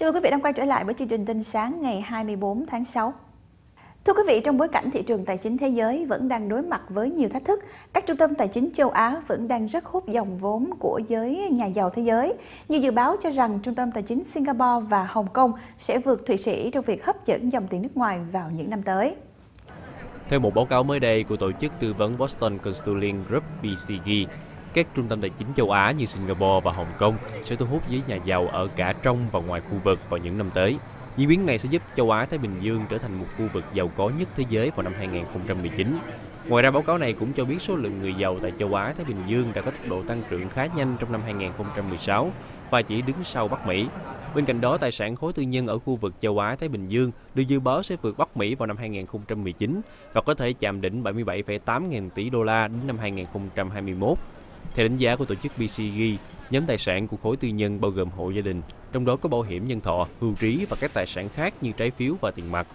Chào mừng quý vị đang quay trở lại với chương trình tin sáng ngày 24 tháng 6. Thưa quý vị, trong bối cảnh thị trường tài chính thế giới vẫn đang đối mặt với nhiều thách thức, các trung tâm tài chính châu Á vẫn đang rất hút dòng vốn của giới nhà giàu thế giới. Nhiều dự báo cho rằng trung tâm tài chính Singapore và Hồng Kông sẽ vượt Thụy Sĩ trong việc hấp dẫn dòng tiền nước ngoài vào những năm tới. Theo một báo cáo mới đây của tổ chức tư vấn Boston Consulting Group BCG, các trung tâm tài chính châu Á như Singapore và Hồng Kông sẽ thu hút giới nhà giàu ở cả trong và ngoài khu vực vào những năm tới. Diễn biến này sẽ giúp châu Á Thái Bình Dương trở thành một khu vực giàu có nhất thế giới vào năm 2019. Ngoài ra, báo cáo này cũng cho biết số lượng người giàu tại châu Á Thái Bình Dương đã có tốc độ tăng trưởng khá nhanh trong năm 2016 và chỉ đứng sau Bắc Mỹ. Bên cạnh đó, tài sản khối tư nhân ở khu vực châu Á Thái Bình Dương được dự báo sẽ vượt Bắc Mỹ vào năm 2019 và có thể chạm đỉnh 77,8 nghìn tỷ đô la đến năm 2021. Theo đánh giá của tổ chức BCG, nhóm tài sản của khối tư nhân bao gồm hộ gia đình, trong đó có bảo hiểm nhân thọ, hưu trí và các tài sản khác như trái phiếu và tiền mặt.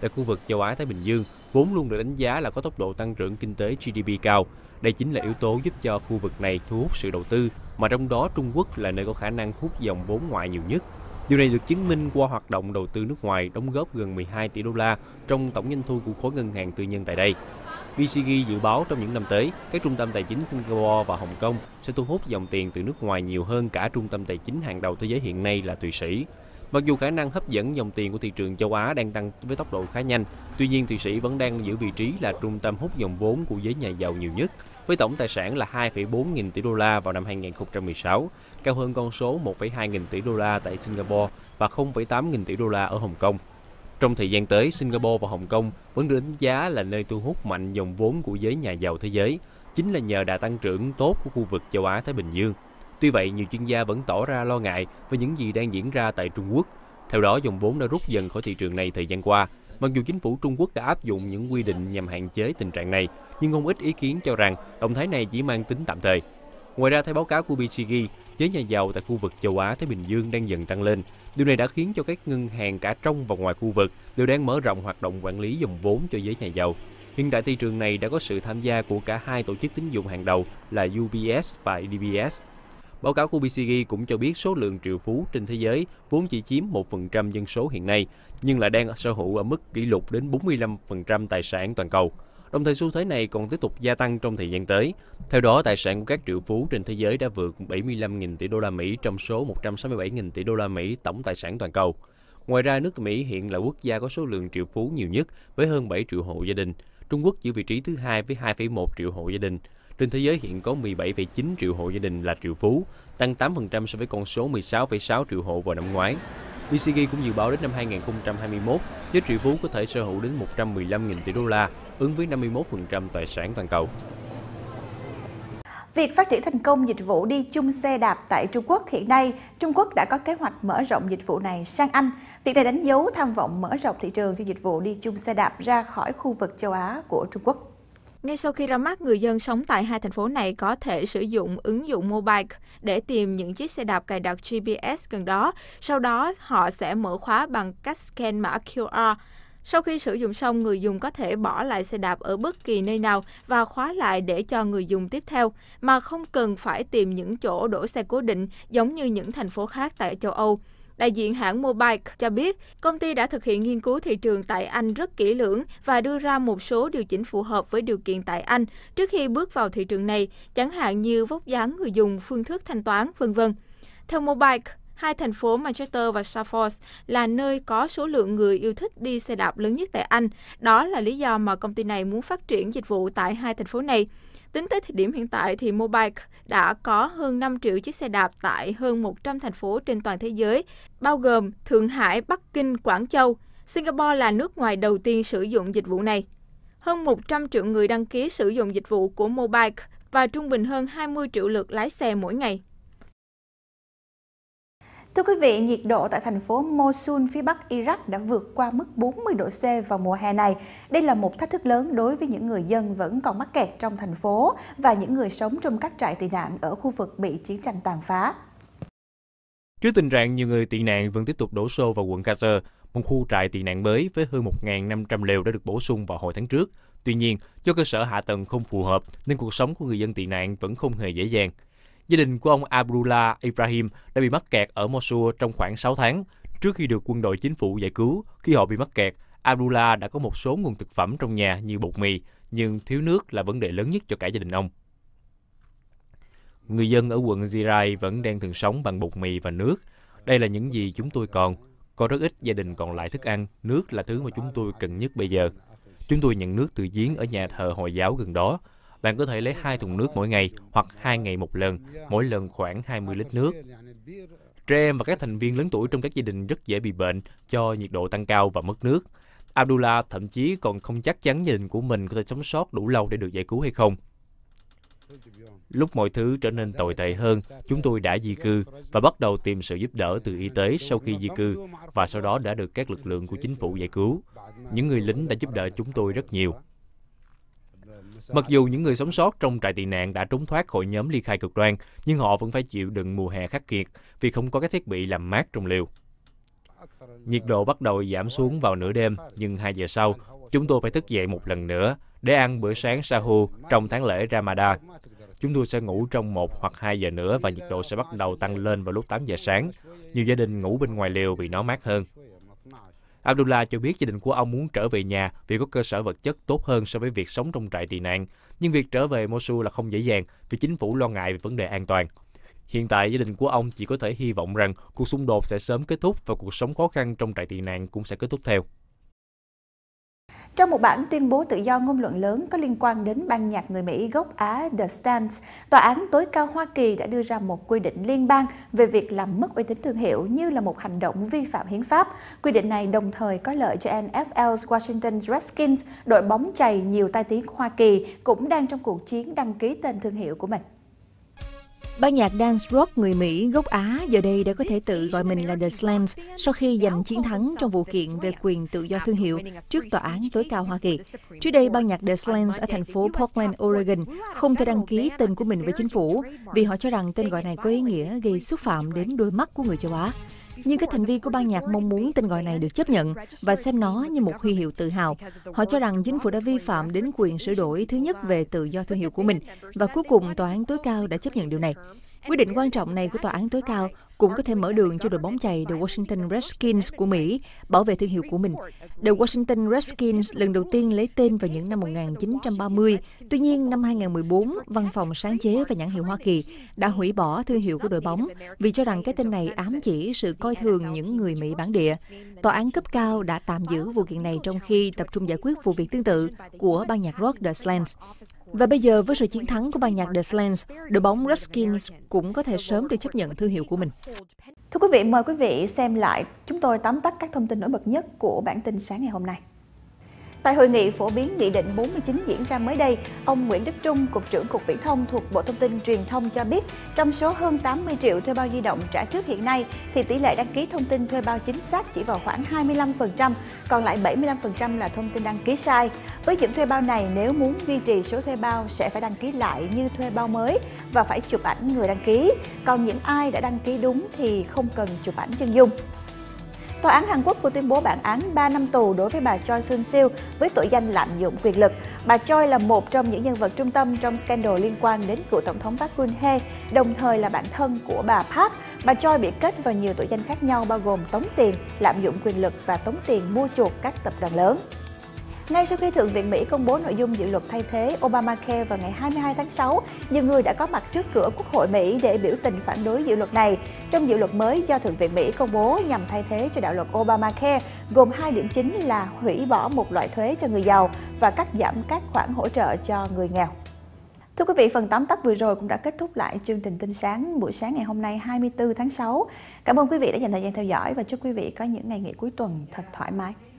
Tại khu vực châu Á-Thái Bình Dương, vốn luôn được đánh giá là có tốc độ tăng trưởng kinh tế GDP cao. Đây chính là yếu tố giúp cho khu vực này thu hút sự đầu tư, mà trong đó Trung Quốc là nơi có khả năng hút dòng vốn ngoại nhiều nhất. Điều này được chứng minh qua hoạt động đầu tư nước ngoài đóng góp gần 12 tỷ đô la trong tổng doanh thu của khối ngân hàng tư nhân tại đây. BCG dự báo trong những năm tới, các trung tâm tài chính Singapore và Hồng Kông sẽ thu hút dòng tiền từ nước ngoài nhiều hơn cả trung tâm tài chính hàng đầu thế giới hiện nay là Thụy Sĩ. Mặc dù khả năng hấp dẫn dòng tiền của thị trường châu Á đang tăng với tốc độ khá nhanh, tuy nhiên Thụy Sĩ vẫn đang giữ vị trí là trung tâm hút dòng vốn của giới nhà giàu nhiều nhất, với tổng tài sản là 2,4 nghìn tỷ đô la vào năm 2016, cao hơn con số 1,2 nghìn tỷ đô la tại Singapore và 0,8 nghìn tỷ đô la ở Hồng Kông. Trong thời gian tới, Singapore và Hồng Kông vẫn được đánh giá là nơi thu hút mạnh dòng vốn của giới nhà giàu thế giới, chính là nhờ đà tăng trưởng tốt của khu vực châu Á-Thái Bình Dương. Tuy vậy, nhiều chuyên gia vẫn tỏ ra lo ngại về những gì đang diễn ra tại Trung Quốc. Theo đó, dòng vốn đã rút dần khỏi thị trường này thời gian qua. Mặc dù chính phủ Trung Quốc đã áp dụng những quy định nhằm hạn chế tình trạng này, nhưng không ít ý kiến cho rằng động thái này chỉ mang tính tạm thời. Ngoài ra, theo báo cáo của BCG, Giới nhà giàu tại khu vực châu Á Thái Bình Dương đang dần tăng lên. Điều này đã khiến cho các ngân hàng cả trong và ngoài khu vực đều đang mở rộng hoạt động quản lý dòng vốn cho giới nhà giàu. Hiện tại thị trường này đã có sự tham gia của cả hai tổ chức tín dụng hàng đầu là UBS và DBS. Báo cáo của BCG cũng cho biết số lượng triệu phú trên thế giới vốn chỉ chiếm 1% dân số hiện nay, nhưng lại đang sở hữu ở mức kỷ lục đến 45% tài sản toàn cầu. Đồng thời xu thế này còn tiếp tục gia tăng trong thời gian tới. Theo đó, tài sản của các triệu phú trên thế giới đã vượt 75.000 tỷ đô la Mỹ trong số 167.000 tỷ đô la Mỹ tổng tài sản toàn cầu. Ngoài ra, nước Mỹ hiện là quốc gia có số lượng triệu phú nhiều nhất với hơn 7 triệu hộ gia đình. Trung Quốc giữ vị trí thứ hai với 2,1 triệu hộ gia đình. Trên thế giới hiện có 17,9 triệu hộ gia đình là triệu phú, tăng 8% so với con số 16,6 triệu hộ vào năm ngoái. Ishigi cũng dự báo đến năm 2021, giá trị vốn có thể sở hữu đến 115.000 tỷ đô la, ứng với 51% tài sản toàn cầu. Việc phát triển thành công dịch vụ đi chung xe đạp tại Trung Quốc hiện nay, Trung Quốc đã có kế hoạch mở rộng dịch vụ này sang Anh. Việc này đánh dấu tham vọng mở rộng thị trường cho dịch vụ đi chung xe đạp ra khỏi khu vực châu Á của Trung Quốc. Ngay sau khi ra mắt, người dân sống tại hai thành phố này có thể sử dụng ứng dụng mobile để tìm những chiếc xe đạp cài đặt GPS gần đó. Sau đó, họ sẽ mở khóa bằng cách scan mã QR. Sau khi sử dụng xong, người dùng có thể bỏ lại xe đạp ở bất kỳ nơi nào và khóa lại để cho người dùng tiếp theo, mà không cần phải tìm những chỗ đổ xe cố định giống như những thành phố khác tại châu Âu. Đại diện hãng Mobike cho biết, công ty đã thực hiện nghiên cứu thị trường tại Anh rất kỹ lưỡng và đưa ra một số điều chỉnh phù hợp với điều kiện tại Anh trước khi bước vào thị trường này, chẳng hạn như vóc dáng người dùng, phương thức thanh toán, vân vân. Theo Mobike, Hai thành phố Manchester và Suffolk là nơi có số lượng người yêu thích đi xe đạp lớn nhất tại Anh. Đó là lý do mà công ty này muốn phát triển dịch vụ tại hai thành phố này. Tính tới thời điểm hiện tại thì Mobike đã có hơn 5 triệu chiếc xe đạp tại hơn 100 thành phố trên toàn thế giới, bao gồm Thượng Hải, Bắc Kinh, Quảng Châu. Singapore là nước ngoài đầu tiên sử dụng dịch vụ này. Hơn 100 triệu người đăng ký sử dụng dịch vụ của Mobike và trung bình hơn 20 triệu lượt lái xe mỗi ngày. Thưa quý vị, nhiệt độ tại thành phố Mosul phía bắc Iraq đã vượt qua mức 40 độ C vào mùa hè này. Đây là một thách thức lớn đối với những người dân vẫn còn mắc kẹt trong thành phố và những người sống trong các trại tị nạn ở khu vực bị chiến tranh tàn phá. Trước tình trạng nhiều người tị nạn vẫn tiếp tục đổ xô vào quận Gaza, một khu trại tị nạn mới với hơn 1.500 lều đã được bổ sung vào hồi tháng trước. Tuy nhiên, do cơ sở hạ tầng không phù hợp nên cuộc sống của người dân tị nạn vẫn không hề dễ dàng. Gia đình của ông Abdullah Ibrahim đã bị mắc kẹt ở Mosul trong khoảng 6 tháng trước khi được quân đội chính phủ giải cứu. Khi họ bị mắc kẹt, Abdullah đã có một số nguồn thực phẩm trong nhà như bột mì, nhưng thiếu nước là vấn đề lớn nhất cho cả gia đình ông. Người dân ở quận Zirai vẫn đang thường sống bằng bột mì và nước. Đây là những gì chúng tôi còn. Có rất ít gia đình còn lại thức ăn. Nước là thứ mà chúng tôi cần nhất bây giờ. Chúng tôi nhận nước từ giếng ở nhà thờ Hồi giáo gần đó. Bạn có thể lấy hai thùng nước mỗi ngày hoặc hai ngày một lần, mỗi lần khoảng 20 lít nước. Trẻ em và các thành viên lớn tuổi trong các gia đình rất dễ bị bệnh cho nhiệt độ tăng cao và mất nước. Abdullah thậm chí còn không chắc chắn nhìn của mình có thể sống sót đủ lâu để được giải cứu hay không. Lúc mọi thứ trở nên tồi tệ hơn, chúng tôi đã di cư và bắt đầu tìm sự giúp đỡ từ y tế sau khi di cư và sau đó đã được các lực lượng của chính phủ giải cứu. Những người lính đã giúp đỡ chúng tôi rất nhiều. Mặc dù những người sống sót trong trại tị nạn đã trốn thoát khỏi nhóm ly khai cực đoan, nhưng họ vẫn phải chịu đựng mùa hè khắc nghiệt vì không có các thiết bị làm mát trong lều. Nhiệt độ bắt đầu giảm xuống vào nửa đêm, nhưng 2 giờ sau, chúng tôi phải thức dậy một lần nữa để ăn bữa sáng sahu trong tháng lễ Ramadan. Chúng tôi sẽ ngủ trong một hoặc 2 giờ nữa và nhiệt độ sẽ bắt đầu tăng lên vào lúc 8 giờ sáng. Nhiều gia đình ngủ bên ngoài lều vì nó mát hơn. Abdullah cho biết gia đình của ông muốn trở về nhà vì có cơ sở vật chất tốt hơn so với việc sống trong trại tị nạn. Nhưng việc trở về Mosul là không dễ dàng vì chính phủ lo ngại về vấn đề an toàn. Hiện tại, gia đình của ông chỉ có thể hy vọng rằng cuộc xung đột sẽ sớm kết thúc và cuộc sống khó khăn trong trại tị nạn cũng sẽ kết thúc theo. Trong một bản tuyên bố tự do ngôn luận lớn có liên quan đến ban nhạc người Mỹ gốc Á The Stans, Tòa án tối cao Hoa Kỳ đã đưa ra một quy định liên bang về việc làm mất uy tín thương hiệu như là một hành động vi phạm hiến pháp. Quy định này đồng thời có lợi cho NFL's Washington Redskins, đội bóng chày nhiều tai tiếng của Hoa Kỳ, cũng đang trong cuộc chiến đăng ký tên thương hiệu của mình. Ban nhạc dance rock người Mỹ gốc Á giờ đây đã có thể tự gọi mình là The Slams sau khi giành chiến thắng trong vụ kiện về quyền tự do thương hiệu trước tòa án tối cao Hoa Kỳ. Trước đây, ban nhạc The Slams ở thành phố Portland, Oregon không thể đăng ký tên của mình với chính phủ vì họ cho rằng tên gọi này có ý nghĩa gây xúc phạm đến đôi mắt của người châu Á. Nhưng các thành viên của ban nhạc mong muốn tên gọi này được chấp nhận và xem nó như một huy hiệu tự hào. Họ cho rằng chính phủ đã vi phạm đến quyền sửa đổi thứ nhất về tự do thương hiệu của mình và cuối cùng tòa án tối cao đã chấp nhận điều này. Quyết định quan trọng này của Tòa án tối cao cũng có thể mở đường cho đội bóng chày The Washington Redskins của Mỹ bảo vệ thương hiệu của mình. The Washington Redskins lần đầu tiên lấy tên vào những năm 1930. Tuy nhiên, năm 2014, Văn phòng Sáng chế và nhãn hiệu Hoa Kỳ đã hủy bỏ thương hiệu của đội bóng vì cho rằng cái tên này ám chỉ sự coi thường những người Mỹ bản địa. Tòa án cấp cao đã tạm giữ vụ kiện này trong khi tập trung giải quyết vụ việc tương tự của ban nhạc rock The Slants. Và bây giờ với sự chiến thắng của ban nhạc The Slants, đội bóng Redskins cũng có thể sớm được chấp nhận thương hiệu của mình. Thưa quý vị, mời quý vị xem lại chúng tôi tóm tắt các thông tin nổi bật nhất của bản tin sáng ngày hôm nay. Tại hội nghị phổ biến Nghị định 49 diễn ra mới đây, ông Nguyễn Đức Trung, Cục trưởng Cục Viễn thông thuộc Bộ Thông tin Truyền thông cho biết, trong số hơn 80 triệu thuê bao di động trả trước hiện nay, thì tỷ lệ đăng ký thông tin thuê bao chính xác chỉ vào khoảng 25%, còn lại 75% là thông tin đăng ký sai. Với những thuê bao này, nếu muốn duy trì số thuê bao sẽ phải đăng ký lại như thuê bao mới và phải chụp ảnh người đăng ký. Còn những ai đã đăng ký đúng thì không cần chụp ảnh chân dung. Tòa án Hàn Quốc vừa tuyên bố bản án 3 năm tù đối với bà Choi Soon-sil với tội danh lạm dụng quyền lực. Bà Choi là một trong những nhân vật trung tâm trong scandal liên quan đến cựu tổng thống Park Geun-hye, đồng thời là bạn thân của bà Park. Bà Choi bị kết vào nhiều tội danh khác nhau bao gồm tống tiền, lạm dụng quyền lực và tống tiền mua chuộc các tập đoàn lớn. Ngay sau khi Thượng viện Mỹ công bố nội dung dự luật thay thế Obamacare vào ngày 22 tháng 6, nhiều người đã có mặt trước cửa Quốc hội Mỹ để biểu tình phản đối dự luật này. Trong dự luật mới do Thượng viện Mỹ công bố nhằm thay thế cho đạo luật Obamacare, gồm hai điểm chính là hủy bỏ một loại thuế cho người giàu và cắt giảm các khoản hỗ trợ cho người nghèo. Thưa quý vị, phần tóm tắt vừa rồi cũng đã kết thúc lại chương trình tin sáng buổi sáng ngày hôm nay 24 tháng 6. Cảm ơn quý vị đã dành thời gian theo dõi và chúc quý vị có những ngày nghỉ cuối tuần thật thoải mái.